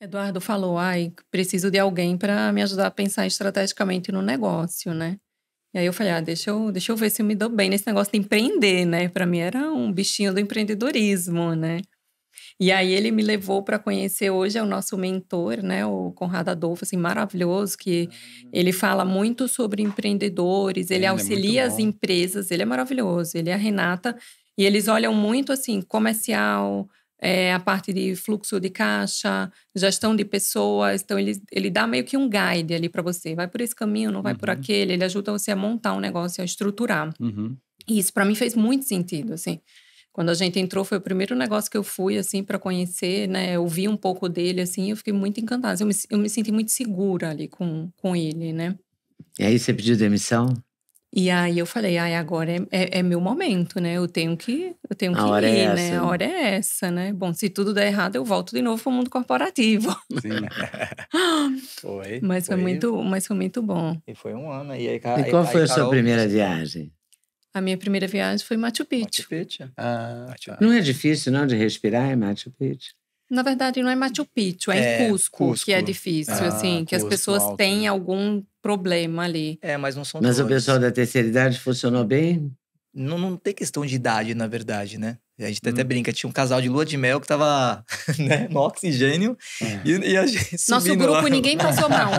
Eduardo falou, ai, preciso de alguém para me ajudar a pensar estrategicamente no negócio, né? E aí eu falei, ah, deixa eu, deixa eu ver se eu me dou bem nesse negócio de empreender, né? Para mim era um bichinho do empreendedorismo, né? E aí ele me levou para conhecer hoje é o nosso mentor, né, o Conrado Adolfo, assim, maravilhoso, que ah. ele fala muito sobre empreendedores, ele, ele é auxilia é as empresas, ele é maravilhoso, ele é a Renata, e eles olham muito assim, comercial, é, a parte de fluxo de caixa, gestão de pessoas. Então, ele, ele dá meio que um guide ali para você. Vai por esse caminho, não vai uhum. por aquele. Ele ajuda você a montar um negócio, a estruturar. Uhum. E isso, para mim, fez muito sentido, assim. Quando a gente entrou, foi o primeiro negócio que eu fui, assim, para conhecer, né? Eu vi um pouco dele, assim, eu fiquei muito encantada. Eu me, eu me senti muito segura ali com, com ele, né? E aí, você pediu demissão? E aí eu falei, ai, agora é, é, é, meu momento, né? Eu tenho que, eu tenho que é ir, é né? A hora é essa, né? Bom, se tudo der errado, eu volto de novo para o mundo corporativo. Sim. foi. Mas foi, foi, muito, mas foi muito bom. E foi um ano. E, aí, e qual aí, foi aí, a sua primeira viagem? A minha primeira viagem foi Machu Picchu. Machu Picchu. Ah, Machu Picchu. Não é difícil, não, de respirar em é Machu Picchu? Na verdade, não é Machu Picchu, é, é em Cusco, Cusco, que é difícil, ah, assim, Cusco, que as pessoas alto, têm né? algum problema ali. É, mas não são Mas todos. o pessoal da terceira idade funcionou bem? Não, não tem questão de idade, na verdade, né? A gente hum. até brinca, tinha um casal de lua de mel que tava né, no oxigênio é. e, e, a gente Nosso grupo, lá. ninguém passou mal.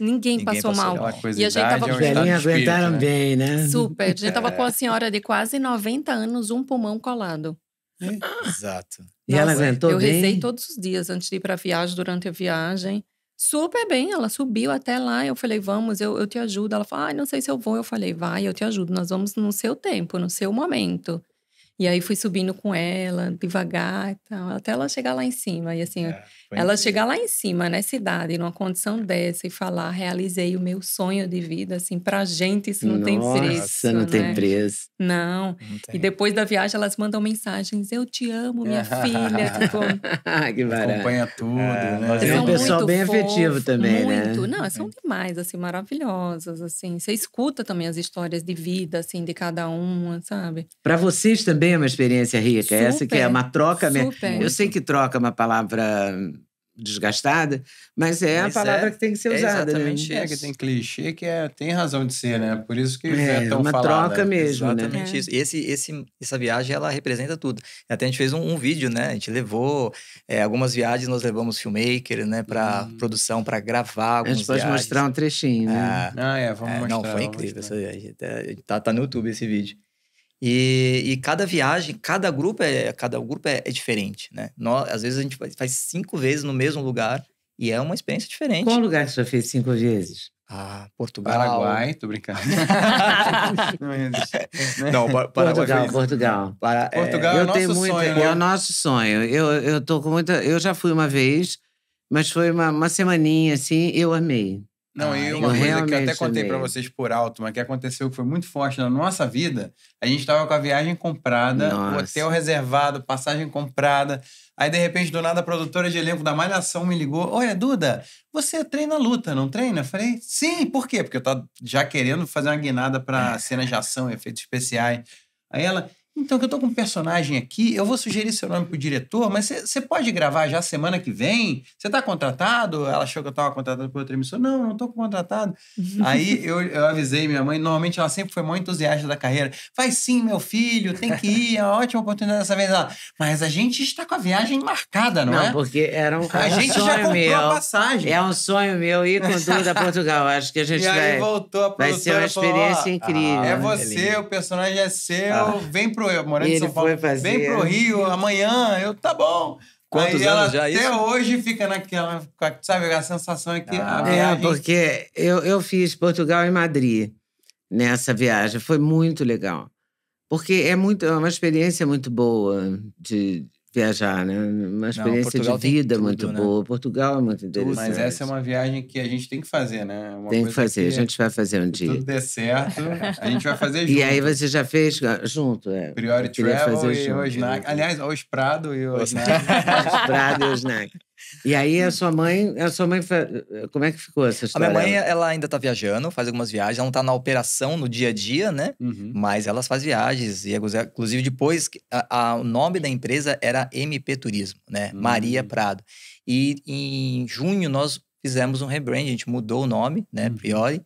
ninguém, ninguém passou, passou mal. E a gente tava... É os velhinhos aguentaram né? bem, né? Super. A gente é. tava com a é. senhora de quase 90 anos, um pulmão colado. É. Exato. E ela aguentou eu bem? Eu rezei todos os dias antes de ir pra viagem, durante a viagem. Super bem, ela subiu até lá. Eu falei, vamos, eu, eu te ajudo. Ela falou, ah, não sei se eu vou. Eu falei, vai, eu te ajudo. Nós vamos no seu tempo, no seu momento. E aí fui subindo com ela, devagar e tal, até ela chegar lá em cima. E assim, é, ela incrível. chegar lá em cima, nessa né, idade, numa condição dessa, e falar, realizei o meu sonho de vida, assim, pra gente isso não Nossa, tem preço. não né? tem preço. Não. não e depois da viagem, elas mandam mensagens, eu te amo, minha filha. Tipo, que Acompanha tudo, é, né? É um pessoal bem fofo, afetivo também, né? muito. né? Não, são é. demais, assim, maravilhosas, assim. Você escuta também as histórias de vida, assim, de cada uma, sabe? Pra vocês também também é uma experiência rica. Super, Essa que é uma troca. Né? Super. Eu sei que troca é uma palavra desgastada, mas é mas a é palavra é, que tem que ser é usada. É exatamente né? é que tem clichê que é, tem razão de ser, né? Por isso que é, é tão uma falada. troca mesmo, né? Exatamente né? isso. Esse, esse, essa viagem, ela representa tudo. Até a gente fez um, um vídeo, né? A gente levou é, algumas viagens, nós levamos filmmaker, né? Pra hum. produção, pra gravar algumas A gente pode viagens. mostrar um trechinho, né? Ah, ah é, vamos mostrar. Não, foi incrível? essa Tá, tá no YouTube esse vídeo. E, e cada viagem, cada grupo é cada grupo é, é diferente, né? Nós, às vezes a gente faz cinco vezes no mesmo lugar e é uma experiência diferente. Qual lugar você já fez cinco vezes? Ah, Portugal. Paraguai, tô brincando. não, Paraguai. Portugal, fez. Portugal. Para, é, Portugal é, é o nosso muito, sonho. Né? É o nosso sonho. Eu, eu tô com muita. Eu já fui uma vez, mas foi uma, uma semaninha assim, eu amei. Não, ah, e uma coisa que eu até contei para vocês por alto, mas que aconteceu que foi muito forte na nossa vida. A gente estava com a viagem comprada, nossa. o hotel reservado, passagem comprada. Aí, de repente, do nada, a produtora de elenco da Malhação me ligou: Olha, Duda, você treina luta, não treina? Eu falei: Sim, por quê? Porque eu tava já querendo fazer uma guinada para é. cenas de ação, efeitos especiais. Aí ela, então, que eu tô com um personagem aqui, eu vou sugerir seu nome pro diretor, mas você pode gravar já semana que vem? Você tá contratado? Ela achou que eu tava contratado por outra emissora. Não, não tô contratado. Aí eu, eu avisei minha mãe, normalmente ela sempre foi mó entusiasta da carreira. faz sim, meu filho, tem que ir, é uma ótima oportunidade dessa vez. Ela, mas a gente está com a viagem marcada, não, não é? Não, porque era um, a gente sonho já comprou meu. A passagem. É um sonho meu ir com tudo a Portugal. Acho que a gente e vai. Aí voltou a vai ser uma experiência falou, incrível. Ah, é né, você, o personagem é seu, ah. vem pro pro Rio, morando em São Paulo. Fazer... Vem pro né? Rio, amanhã, eu, tá bom. Quantos Aí anos já é até isso? hoje fica naquela, sabe, a sensação é que... Ah, é, viagem... porque eu, eu fiz Portugal e Madrid nessa viagem, foi muito legal. Porque é, muito, é uma experiência muito boa de, viajar, né? Uma experiência Não, de vida tudo, muito né? boa. Portugal é muito interessante. Mas essa é uma viagem que a gente tem que fazer, né? É uma tem que fazer, que a gente vai fazer um dia. Se tudo der certo, a gente vai fazer junto. E aí você já fez junto, é. Priority Travel fazer e o Snack. Aliás, Os Prado e Os Osnac. Os Prado e Osnac. E aí a sua mãe, a sua mãe, como é que ficou essa história? A minha mãe, ela ainda tá viajando, faz algumas viagens, ela não tá na operação no dia a dia, né? Uhum. Mas elas faz viagens e inclusive depois a, a, o nome da empresa era MP Turismo, né? Uhum. Maria Prado. E em junho nós fizemos um rebrand, a gente mudou o nome, né, uhum. Priori.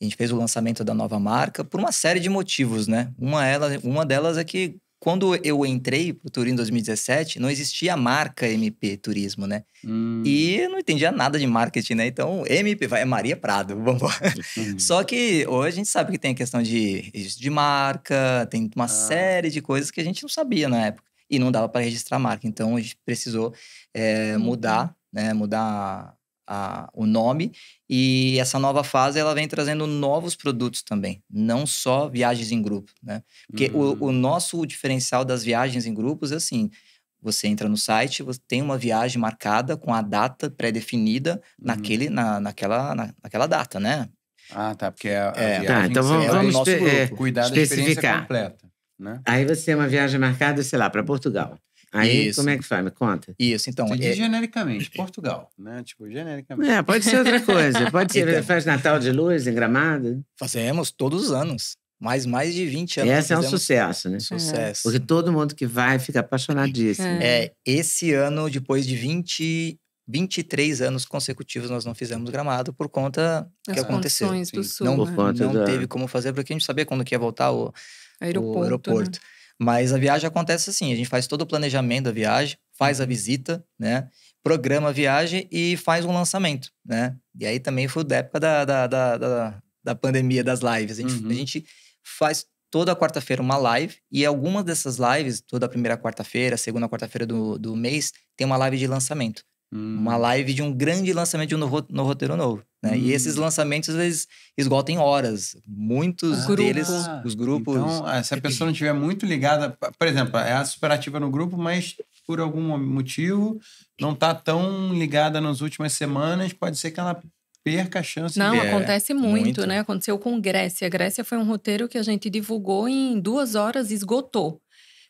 A gente fez o lançamento da nova marca por uma série de motivos, né? Uma, ela, uma delas é que quando eu entrei pro turismo em 2017, não existia a marca MP Turismo, né? Hum. E não entendia nada de marketing, né? Então, MP vai é Maria Prado, vamos lá. Só que hoje a gente sabe que tem a questão de registro de marca, tem uma ah. série de coisas que a gente não sabia na época. E não dava para registrar a marca. Então, a gente precisou é, mudar, né? Mudar a, o nome. E essa nova fase ela vem trazendo novos produtos também, não só viagens em grupo, né? Porque uhum. o, o, nosso diferencial das viagens em grupos é assim: você entra no site, você tem uma viagem marcada com a data pré-definida uhum. naquele, na, naquela, na, naquela data, né? Ah, tá, porque é a, a é, tá, então vamos, vamos nosso é, grupo. É, Cuidar da experiência completa. Né? Aí você tem uma viagem marcada, sei lá, para Portugal. Aí Isso. como é que faz? Me conta. Isso, então. Você é... genericamente, Portugal, né? Tipo, genericamente. É, pode ser outra coisa. Pode ser. então, faz Natal de Luz em Gramado? Fazemos todos os anos. Mas mais de 20 anos. Essa é um sucesso, né? Sucesso. Porque todo mundo que vai fica apaixonadíssimo. É. é, esse ano, depois de 20, 23 anos consecutivos, nós não fizemos gramado por conta As que aconteceu. Do sul, né? não né? não teve como fazer, porque a gente sabia quando que ia voltar o aeroporto. O aeroporto. Né? Mas a viagem acontece assim: a gente faz todo o planejamento da viagem, faz a uhum. visita, né? Programa a viagem e faz um lançamento, né? E aí também foi da época da, da, da, da, da pandemia das lives. A gente, uhum. a gente faz toda quarta-feira uma live e algumas dessas lives, toda a primeira quarta-feira, segunda quarta-feira do, do mês, tem uma live de lançamento. Uma hum. live de um grande lançamento de um novo, no roteiro novo. Né? Hum. E esses hum. lançamentos, eles esgotam em horas. Muitos ah, deles, grupo. Tá. os grupos... Então, ah, se a pessoa não estiver muito ligada... Por exemplo, é superativa no grupo, mas por algum motivo não está tão ligada nas últimas semanas, pode ser que ela perca a chance Não, de... acontece é, muito, muito, né? Aconteceu com Grécia. Grécia foi um roteiro que a gente divulgou em duas horas esgotou.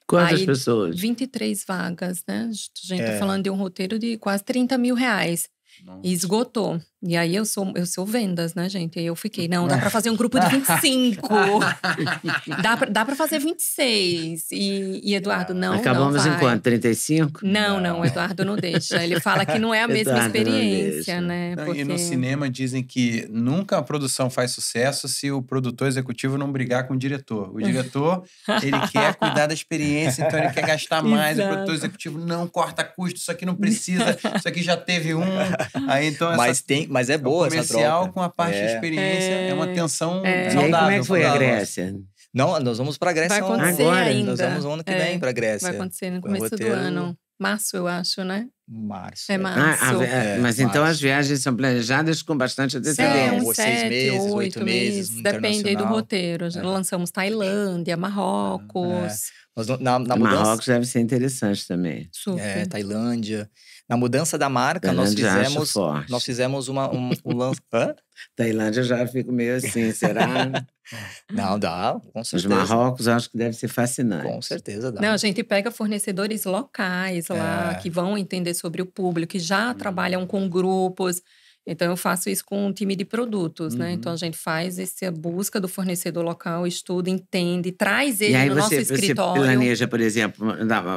Quantas Aí, pessoas? 23 vagas, né? A gente tá é. falando de um roteiro de quase 30 mil reais. Nossa. E esgotou. E aí eu sou, eu sou vendas, né, gente? E eu fiquei, não, dá para fazer um grupo de 25. dá, pra, dá pra fazer 26. E, e Eduardo, não. Acabamos não em quanto? 35? Não, não, não, Eduardo não deixa. Ele fala que não é a mesma Eduardo experiência, né? porque... E no cinema dizem que nunca a produção faz sucesso se o produtor executivo não brigar com o diretor. O diretor, ele quer cuidar da experiência, então ele quer gastar mais. Exato. O produtor executivo não corta custo, isso aqui não precisa, isso aqui já teve um. Aí, então, essa, mas, tem, mas é boa essa troca. comercial com a parte é. de experiência é, uma é. tensão é. saudável. E aí, como é que foi a Grécia? Não, nós vamos pra Grécia Vai acontecer agora. ainda. Nós vamos ano que é. vem pra Grécia. Vai acontecer no começo do ano março, eu acho, né? Março. É, é. março. Ah, é, mas então as viagens são planejadas com bastante antecedência. seis meses, oito, oito meses. meses depende aí do roteiro. É. Lançamos Tailândia, Marrocos. É, é. Mas na, na mudança... Marrocos deve ser interessante também. Super. É, Tailândia. Na mudança da marca, Tailândia nós fizemos, nós fizemos uma, um, um Hã? Tailândia já fico meio assim, será? Não, dá, com certeza. Os Marrocos acho que deve ser fascinante. Com certeza dá. Não, a gente pega fornecedores locais lá, é. que vão entender sobre o público, que já hum. trabalham com grupos. Então, eu faço isso com um time de produtos, uhum. né? Então, a uhum. gente faz essa busca do fornecedor local, estuda, entende, traz ele no você, nosso escritório. Você planeja, por exemplo,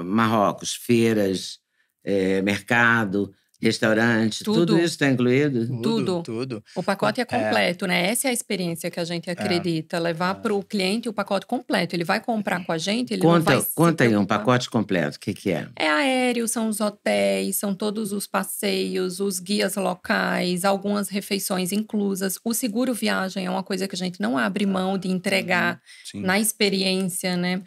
Marrocos, feiras, é, mercado restaurante, tudo, tudo isso está incluído? Tudo, tudo, tudo. O pacote é, é completo, é. né? Essa é a experiência que a gente é. acredita, é. levar é. para o cliente o pacote completo. Ele vai comprar com a gente, ele conta, vai Conta aí um pacote completo, o que, que é? É aéreo, são os hotéis, são todos os passeios, os guias locais, algumas refeições inclusas. O seguro viagem é uma coisa que a gente não abre mão de entregar uhum, Sim. na experiência, né?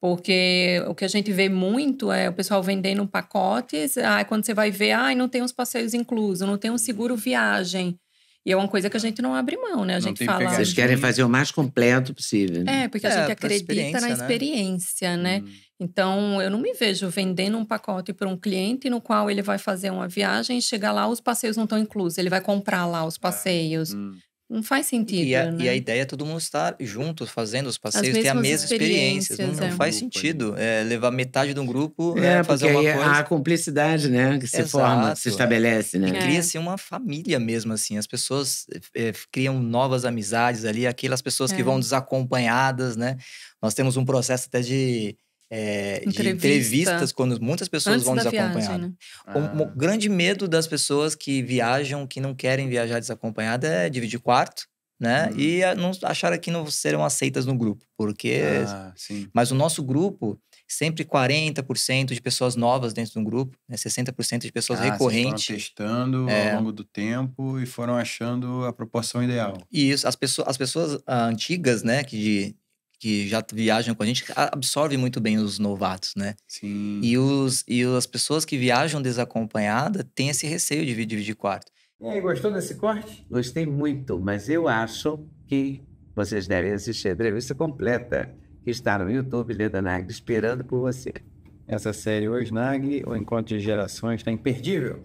Porque o que a gente vê muito é o pessoal vendendo pacotes, aí quando você vai ver, ai, ah, não tem os passeios inclusos, não tem um uhum. seguro viagem. E é uma coisa que a gente não abre mão, né? A gente fala. Vocês querem fazer o mais completo possível. Né? É, porque é, a gente acredita experiência, na experiência, né? né? Hum. Então, eu não me vejo vendendo um pacote para um cliente no qual ele vai fazer uma viagem e chegar lá, os passeios não estão inclusos. Ele vai comprar lá os é. passeios. É. Hum. Não faz sentido. E a, né? e a ideia é todo mundo estar junto, fazendo os passeios, ter a mesma experiência. Não, não é. faz sentido é, levar metade de um grupo é, é fazer uma é coisa. A cumplicidade, né? Que se Exato. forma, se estabelece, né? É. cria-se uma família mesmo, assim. As pessoas criam novas amizades ali, aquelas pessoas que vão desacompanhadas, né? Nós temos um processo até de é, Entrevista. de entrevistas, quando muitas pessoas Antes vão desacompanhadas. Né? Ah. O, grande medo das pessoas que viajam, que não querem viajar desacompanhada, é dividir quarto, né? Uhum. E não, achar que não serão aceitas no grupo. Porque. Ah, Mas o nosso grupo, sempre 40% de pessoas novas dentro de um grupo, né? 60% de pessoas ah, recorrentes. Foram testando é... ao longo do tempo e foram achando a proporção ideal. E isso, as pessoas, as pessoas ah, antigas, né, que de, que já viajam com a gente absorvem muito bem os novatos, né? Sim. E, os, e as pessoas que viajam desacompanhada têm esse receio de dividir quarto. E aí, gostou desse corte? Gostei muito, mas eu acho que vocês devem assistir a entrevista completa que está no YouTube Leda Nagli esperando por você. Essa série hoje, Nagli, o Encontro de Gerações, está imperdível.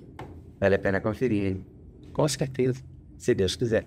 Vale a pena conferir. Com certeza, se Deus quiser.